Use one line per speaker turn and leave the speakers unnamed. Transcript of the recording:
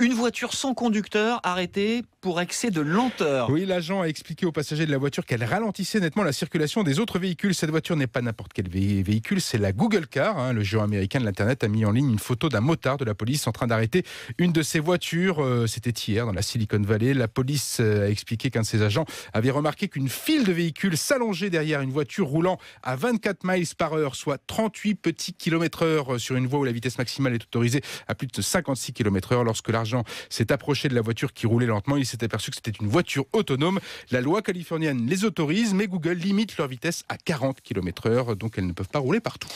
Une voiture sans conducteur arrêtée pour excès de lenteur.
Oui, l'agent a expliqué aux passagers de la voiture qu'elle ralentissait nettement la circulation des autres véhicules. Cette voiture n'est pas n'importe quel véhicule, c'est la Google Car. Hein. Le géant américain de l'Internet a mis en ligne une photo d'un motard de la police en train d'arrêter une de ses voitures. Euh, c'était hier dans la Silicon Valley. La police euh, a expliqué qu'un de ses agents avait remarqué qu'une file de véhicules s'allongeait derrière une voiture roulant à 24 miles par heure, soit 38 petits kilomètres heure euh, sur une voie où la vitesse maximale est autorisée à plus de 56 km heure lorsque la s'est approché de la voiture qui roulait lentement. Il s'est aperçu que c'était une voiture autonome. La loi californienne les autorise, mais Google limite leur vitesse à 40 km/h, donc elles ne peuvent pas rouler partout.